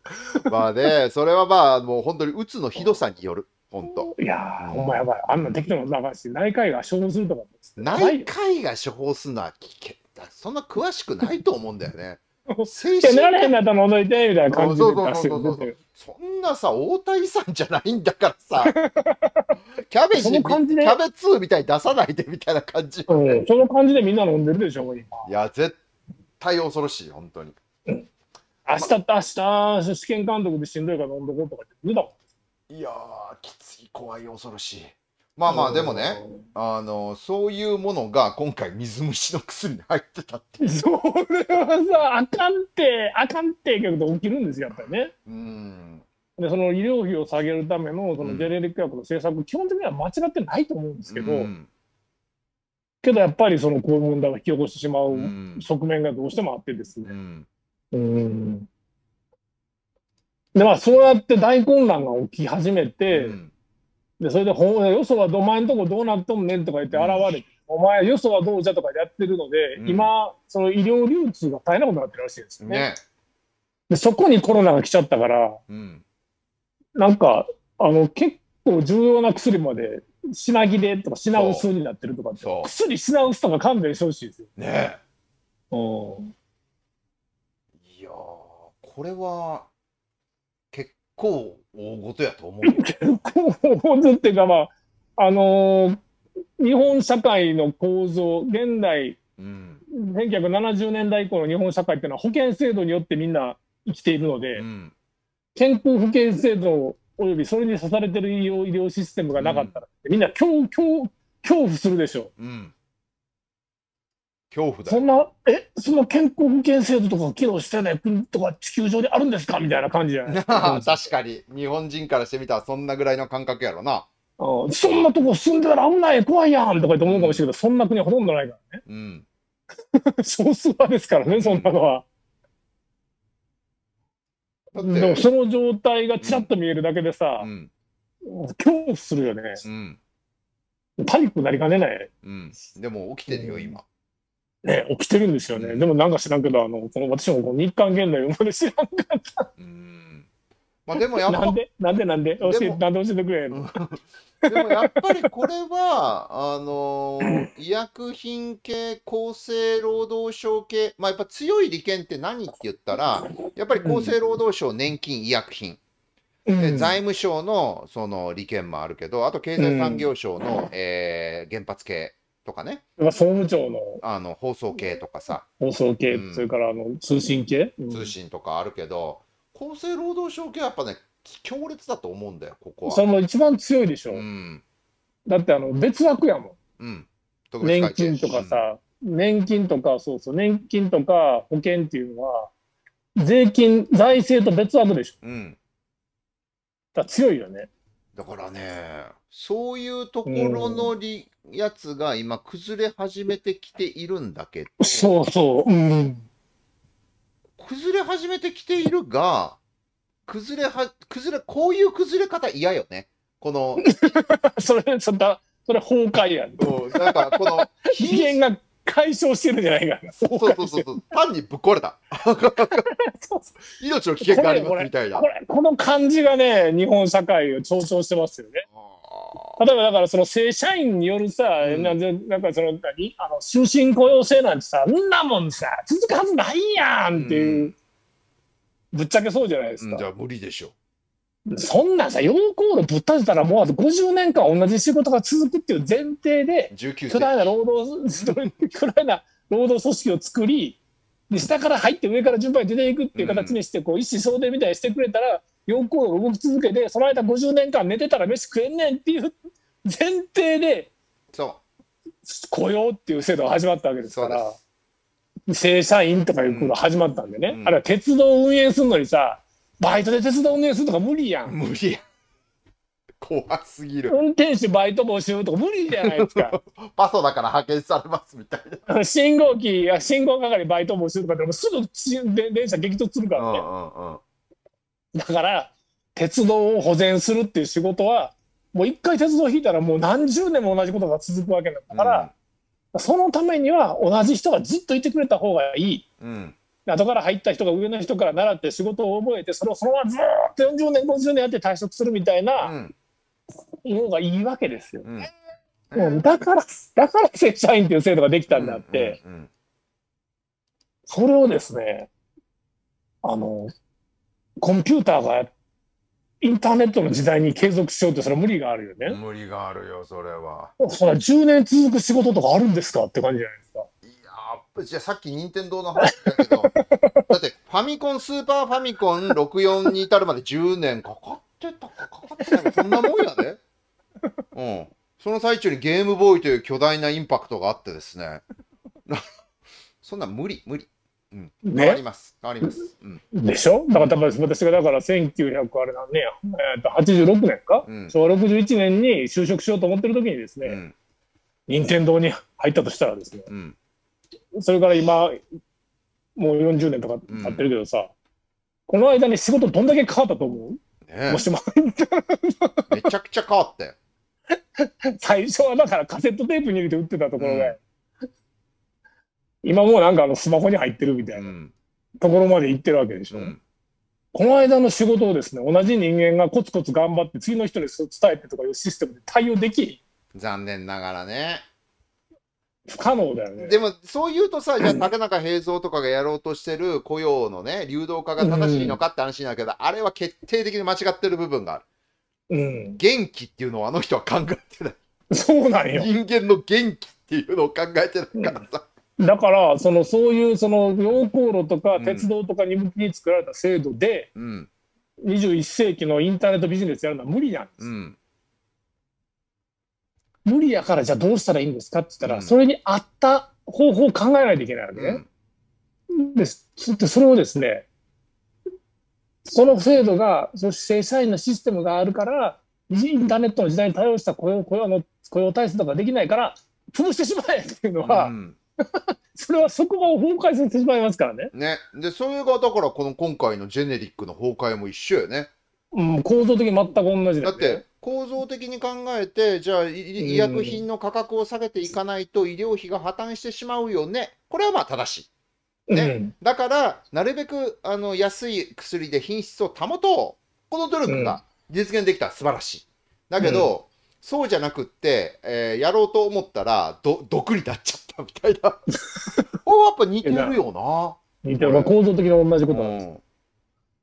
まあねそれはまあもう本当に鬱のひどさによる本当いやほんまやばいあんな適当な流し内科医が処方するとか内科医が処方するのは危険だそんな詳しくないと思うんだよね 精神なれへんなったら覗いてみたいな感じでそんなさ大谷さんじゃないんだからさ キャベツキャベツみたいに出さないでみたいな感じ、ねうん、その感じでみんな飲んでるでしょ今いや絶対恐ろしい、本当に。明日、ま、明日、試験監督でしんどいから飲んどこうとかって無もん。いやきつい、怖い、恐ろしい。まあまあ、でもね、あの、そういうものが今回水虫の薬に入ってたって それはさ、あかんって、あかんって結構起きるんですよ、やっぱりね。うん。でその医療費を下げるためのそのジェネリック薬の政策、うん、基本的には間違ってないと思うんですけど、うん、けどやっぱりそのこういう問題を引き起こしてしまう側面がどうしてもあってですね。うん、うんでまあそうやって大混乱が起き始めて、うん、でそれでほよそはお前んとこどうなっとんねんとか言って現れて、うん、お前よそはどうじゃとかやってるので、うん、今その医療流通が大変なことになってるらしいですよね。ねでそこにコロナが来ちゃったから、うん、なんかあの結構重要な薬まで品切れとか品薄になってるとかって薬品薄とか勘弁してほしいですよねういやーこれは結構大事やと思う 結構大事っていうかまああのー日本社会の構造現代、うん、1970年代以降の日本社会っていうのは保険制度によってみんな生きているので、うん、健康保険制度およびそれに刺されてる医療医療システムがなかったら、うん、みんな恐恐恐怖するでしょう。うん恐怖だそんな、え、その健康保険制度とか機能してない国とか地球上にあるんですかみたいな感じじゃない 確かに、日本人からしてみたらそんなぐらいの感覚やろな。あそんなとこ住んでたら危ない、怖いやんとかって思うかもしれないけど、うん、そんな国はほとんどないからね。うん、少数派ですからね、そんなのは。でもその状態がちらっと見えるだけでさ、うん、恐怖するよね、うん、パニックになりかねない、うん、でも起きてるよ今、ね、起きてるんですよね、でもなんか知らんけどあのこの私もこう日韓現代生まれ知らんかった、うんまあでもやっぱ。なんでなんでなんで教えなんで教えてくれんの でもやっぱりこれは、あのー、医薬品系、厚生労働省系、まあやっぱ強い利権って何って言ったら、やっぱり厚生労働省、年金、医薬品。うん、財務省のその利権もあるけど、あと経済産業省の、うん、えー、原発系とかね。総務省のあの放送系とかさ。放送系、うん、それからあの通信系、通信とかあるけど、厚生労働省系はやっぱね強烈だと思うんだよここはその一番強いでしょ、うん、だってあの別枠やもん、うん、年金とかさ、うん、年金とかそうそう年金とか保険っていうのは税金財政と別枠でしょ、うん、だ強いよねだからねそういうところのり、うん、やつが今崩れ始めてきているんだけどそうそううん崩れ始めてきているが、崩れは、崩れ、こういう崩れ方嫌よね。この。それ、そんな、それ崩壊やん。うん、なんか、この、非 嫌が解消してるんじゃないかな。そうそうそうそう。単にぶっ壊れた。命の危険がありますみたいな。これこの感じがね、日本社会を象徴してますよね。例えばだからその正社員によるさ、うん、なんかその何あの終身雇用制なんてさんなもんさ続くはずないやんっていう、うん、ぶっちゃけそうじゃないですか、じゃあ無理でしょそんなさ要項のぶっ立てたらもうあと50年間同じ仕事が続くっていう前提で巨大な労働 巨大な労働組織を作りで下から入って上から順番に出ていくっていう形にして、こう一子相伝みたいにしてくれたら4項動き続けてその間50年間寝てたら飯食えんねんっていう 前提でそう雇用っていう制度が始まったわけですから正社員とかいうのが始まったんでね、うん、あれは鉄道運営するのにさバイトで鉄道運営するとか無理やん無理怖すぎる運転手バイト募集とか無理じゃないですか パソだから派遣されますみたいな 信号機や信号係バイト募集とかでもすぐ電車激突するからね、うんうんうんだから鉄道を保全するっていう仕事はもう一回鉄道引いたらもう何十年も同じことが続くわけだから、うん、そのためには同じ人がずっといてくれた方がいい、うん、後から入った人が上の人から習って仕事を覚えてそれをそのままずっと40年50年やって退職するみたいなのがいいわけですよ、ね、うん、だからだから正社員っていう制度ができたんだって、それをですねあのコンピューターがインターネットの時代に継続しようってそれ無理があるよね。無理があるよそれは。それ10年続く仕事とかあるんですかって感じじゃないですか。いやじゃあさっき任天堂の話だけど だってファミコンスーパーファミコン64に至るまで10年かかってたかかってたそんなもんやで。うん、その最中にゲームボーイという巨大なインパクトがあってですね。そんな無理無理。うんわります変わります、うん、でしょだから多分私がだから1900あれなんねえー、と86年か、うん、昭和61年に就職しようと思ってる時にですね、任天堂に入ったとしたらですね、それから今もう40年とか経ってるけどさ、この間に仕事どんだけ変わったと思う、ね、もしもめちゃくちゃ変わったよ 最初はだからカセットテープに入れて打ってたところが、今もうなんかあのスマホに入ってるみたいなところまで行ってるわけでしょ。うん、この間の仕事をですね、同じ人間がコツコツ頑張って次の人に伝えてとかいうシステムで対応でき残念ながらね。不可能だよね。でも、そう言うとさ、じゃあ、竹中平蔵とかがやろうとしてる雇用のね、流動化が正しいのかって話になるけど、うん、あれは決定的に間違ってる部分がある。うん。元気っていうのをあの人は考えてない。そうなんよ。人間の元気っていうのを考えてないからさ。うんだから、その、そういう、その、溶鉱炉とか、鉄道とかに向きに作られた制度で、うん、21世紀のインターネットビジネスやるのは無理なんです。うん、無理やから、じゃあどうしたらいいんですかって言ったら、うん、それに合った方法を考えないといけないわけね。です。それをですね、その制度が、そして正社員のシステムがあるから、インターネットの時代に対応した雇用雇用の雇用体制とかできないから、潰してしまえっていうのは、うん、それはそこが崩壊させてしまいますからね。ね。で、それがだからこの今回のジェネリックの崩壊も一緒よね。うん、構造的に全く同じだよだって、構造的に考えて、じゃあ医薬品の価格を下げていかないと医療費が破綻してしまうよね。これはまあ正しい。ねうん、だから、なるべくあの安い薬で品質を保とう。この努力が実現できた。素晴らしい。だけど、そうじゃなくって、えーやろうと思ったら、ど、毒になっちゃう。たみたいな。おやっぱ似てるよな。似てる。構造的に同じことなんです。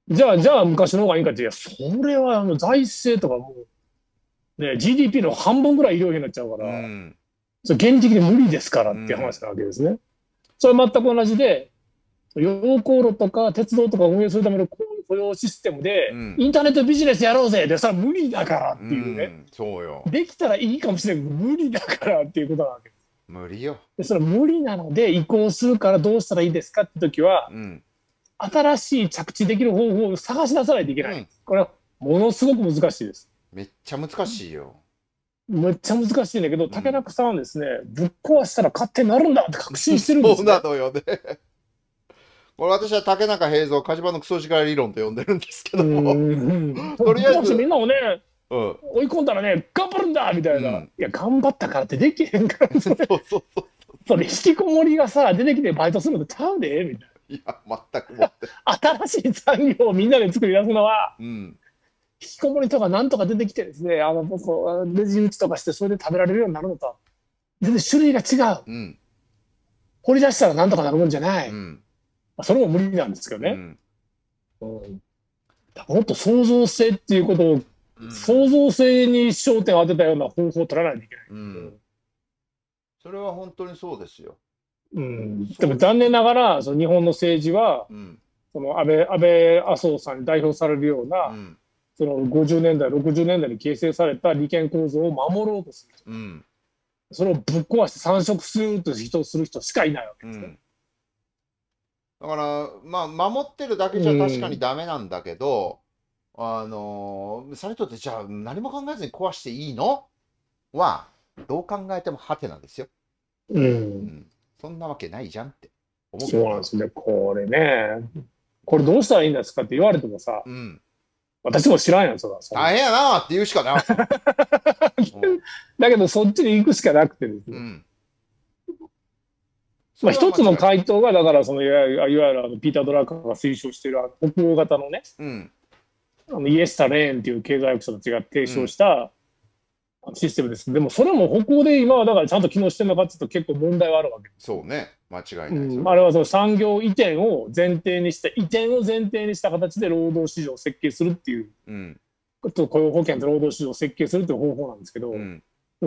じゃあ、じゃあ昔の方がいいかって、いや、それはあの財政とかもう、ね、GDP の半分ぐらい医療費になっちゃうから、うん、それ現実的に無理ですからっていう話なわけですね。うん、それ全く同じで、溶鉱炉とか鉄道とか運営するための雇用システムで、うん、インターネットビジネスやろうぜで、それは無理だからっていうね、うん、そうよ。できたらいいかもしれないけど、無理だからっていうことなわけ。無理よでそれ無理なので移行するからどうしたらいいですかって時は、うん、新しい着地できる方法を探し出さないといけない、うん、これはものすごく難しいですめっちゃ難しいよめっちゃ難しいんだけど竹中さんはですね、うん、ぶっ壊したら勝手になるんだって確信してるんです、ね、そうなのよね これ私は竹中平蔵火事場のクソ力理論と呼んでるんですけどもとりあえずみんなもね追い込んだらね頑張るんだみたいな、うん、いや頑張ったからってできへんからそれ そうそうそうそれ引きこもりがさ出てきてバイトするのちゃうでみたいないや全くもって 新しい産業をみんなで作り出すのは、うん、引きこもりとかなんとか出てきてですねあのそうレジ打ちとかしてそれで食べられるようになるのと全然種類が違う、うん、掘り出したらなんとかなるもんじゃない、うんまあ、それも無理なんですけどね、うん、うん、もっと創造性っていうことを創造性に焦点を当てたような方法を取らないといけない、うん、それは本当にそうですよ、うん、でも残念ながらその日本の政治は、うん、その安倍安倍麻生さんに代表されるような、うん、その50年代60年代に形成された利権構造を守ろうとする、うん、それをぶっ壊して参食するという人をする人しかいないわけですね、うんだから、まあ、守ってるだけじゃ確かにダメなんだけど、あのー、それとってじゃあ何も考えずに壊していいのはどう考えてもハテナですよ、うん、うん、そんなわけないじゃんって思うそうなんですねこれねこれどうしたらいいんですかって言われてもさ、うん、私も知らんやんそは。大変やなって言うしかないん、だけどそっちに行くしかなくてですね、うんまあ、一つの回答がだからそのいわゆるあのピーター・ドラッカーが推奨している北欧型のね、うん、あのイエスタ・レーンっていう経済学者たちが提唱したシステムです、うん、でもそれも歩行で今はだからちゃんと機能してるのかっていうと結構問題はあるわけそうね間違いない、うん、あれはその産業移転を前提にした移転を前提にした形で労働市場を設計するっていう、うん、と雇用保険と労働市場を設計するっていう方法なんですけど、うん、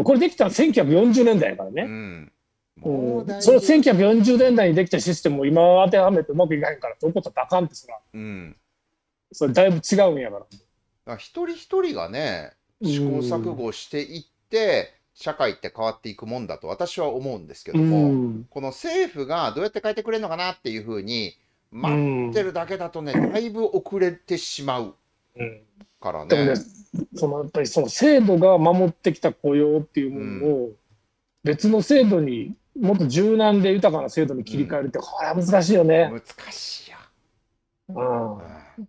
これできたの1940年代やからね、うんうん、その1940年代にできたシステムを今当てはめてうまくいかへんからどことだかんってそら、うん、それだいぶ違うんやから。一人一人がね、試行錯誤していって、社会って変わっていくもんだと私は思うんですけども、この政府がどうやって変えてくれるのかなっていうふうに待ってるだけだとね、だいぶ遅れてしまうからね。ねそのやっぱりその制度が守ってきた雇用っていうものを別の制度にもっと柔軟で豊かな制度に切り替えるって、これは難しいよね。難しい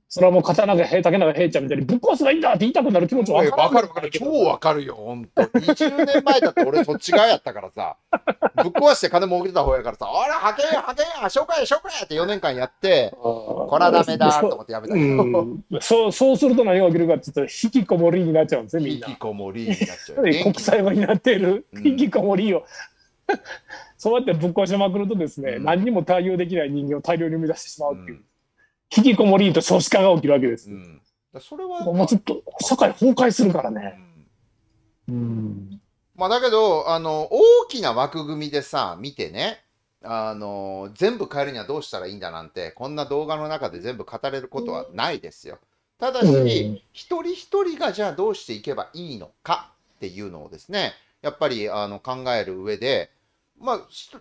それはもう刀が竹永平ちゃんみたいにぶっ壊すがいいんだって言いたくなる気持ちは分かる分かる超分かるよ本当20年前だって俺そっち側やったからさぶっ壊して金儲けてた方やからさ「あらはけはけや紹介や紹介や」って4年間やってこれはダメだと思ってやめたけど、そうそうすると何が起きるかって言と引きこもりになっちゃうんですね引きこもりになっちゃう国際語になっている引きこもりを、そうやってぶっ壊しまくるとですね、うん、何にも対応できない人間を大量に生み出してしまうっていう。引きこもりと少子化が起きるわけです。うん、だそれは、もうちょっと社会崩壊するからね。うん、うんまあ、だけどあの大きな枠組みでさ見てねあの全部変えるにはどうしたらいいんだなんてこんな動画の中で全部語れることはないですよ。ただし、うん、一人一人がじゃあどうしていけばいいのかっていうのをですねやっぱりあの考える上でまあ、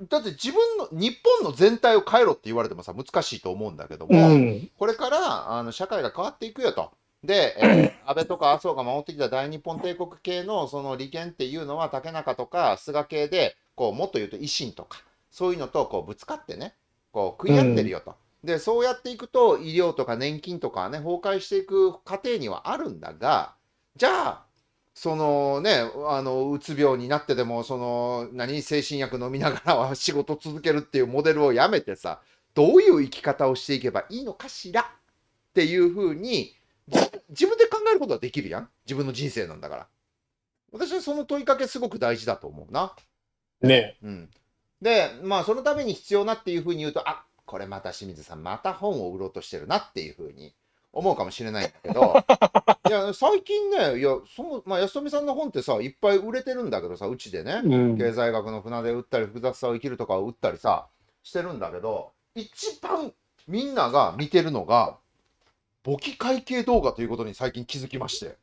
だって自分の、日本の全体を変えろって言われてもさ、難しいと思うんだけども、うん、これからあの社会が変わっていくよと。で、えー、安倍とか麻生が守ってきた大日本帝国系のその利権っていうのは竹中とか菅系でこうもっと言うと維新とかそういうのとこうぶつかってねこう食い合ってるよと、うん、でそうやっていくと医療とか年金とかね崩壊していく過程にはあるんだがじゃあそのね、あの、うつ病になってでも、その、何、精神薬飲みながらは仕事続けるっていうモデルをやめてさ、どういう生き方をしていけばいいのかしらっていうふうに、自分で考えることはできるやん。自分の人生なんだから。私はその問いかけすごく大事だと思うな。ねうん。で、まあ、そのために必要なっていうふうに言うと、あ、これまた清水さん、また本を売ろうとしてるなっていうふうに思うかもしれないんだけど、いや、最近ね、いや、その、まあ、安富さんの本ってさ、いっぱい売れてるんだけどさ、うちでね、うん、経済学の船で売ったり、複雑さを生きるとかを売ったりさ、してるんだけど、一番みんなが見てるのが、簿記会計動画ということに最近気づきまして。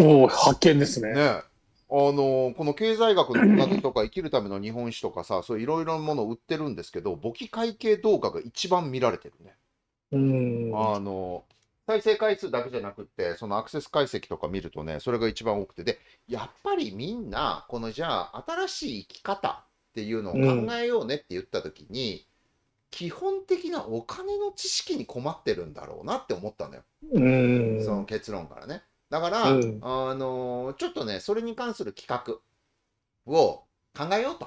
おお、発見ですね。ねあのー、この経済学の船とか生きるための日本史とかさそういろいろなものを売ってるんですけど簿記会計動画が一番見られてるね。うんあのー再生回数だけじゃなくて、そのアクセス解析とか見るとね、それが一番多くて、で、やっぱりみんな、このじゃあ、新しい生き方っていうのを考えようねって言った時に、うん、基本的なお金の知識に困ってるんだろうなって思ったのよ。うん、その結論からね。だから、うん、あのー、ちょっとね、それに関する企画を考えようと。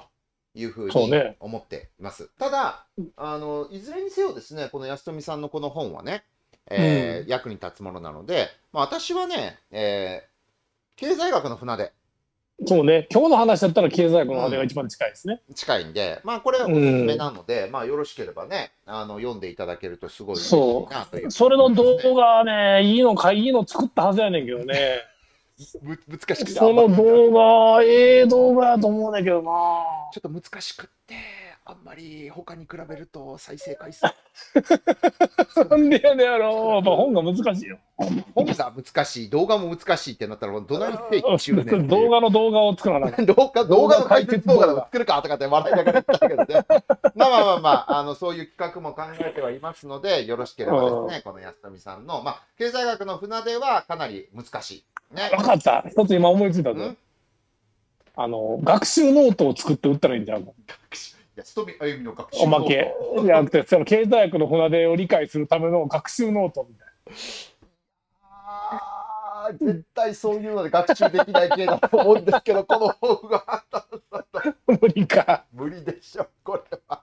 いうふうに思っています。ね、ただあの、いずれにせよですね、この安富さんのこの本はね、えー、役に立つものなので、まあ、私はね、えー、経済学の船でそうね、今日の話だったら経済学の船が一番近いですね。うん、近いんで、まあこれはおすすめなので、うん、まあよろしければね、あの読んでいただけるとすごいそうそれの動画ね、いいのかいいの作ったはずやねんけどね。難しくて。その動画、ええ動画やと思うんだけどな。ちょっと難しくって。あんまり他に比べると再生回数。なんでやねやろう。まあ本が難しいよ。本が難しい、動画も難しいってなったら、どないして年で。動画の動画を作らない。動画動画の解説動画を作るかとかって笑いながら言ったけどね。ま あまあまあまあ、あのそういう企画も考えてはいますので、よろしければですね、この安富さんの、まあ、経済学の船出はかなり難しい。ね、分かった。一つ今思いついたぞ。あの、学習ノートを作って売ったらいいんじゃん。学習勤め歩みの学習おまけじゃなくてその経済学の船出を理解するための学習ノートみたいな。あ絶対そういうので学習できない系だと思うんですけどこの本が無理か無理でしょこれは。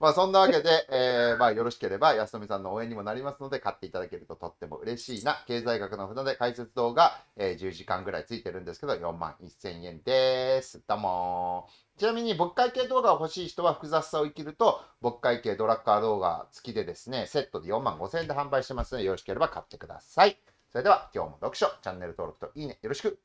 まあそんなわけで、えー、まあよろしければ安富さんの応援にもなりますので買っていただけるととっても嬉しいな経済学の船出解説動画、えー、10時間ぐらいついてるんですけど4万1000円です。どうもちなみに、牧会系動画が欲しい人は複雑さを生きると、牧会系ドラッカー動画付きでですね、セットで4万5千円で販売してますので、よろしければ買ってください。それでは、今日も読書、チャンネル登録といいね、よろしく。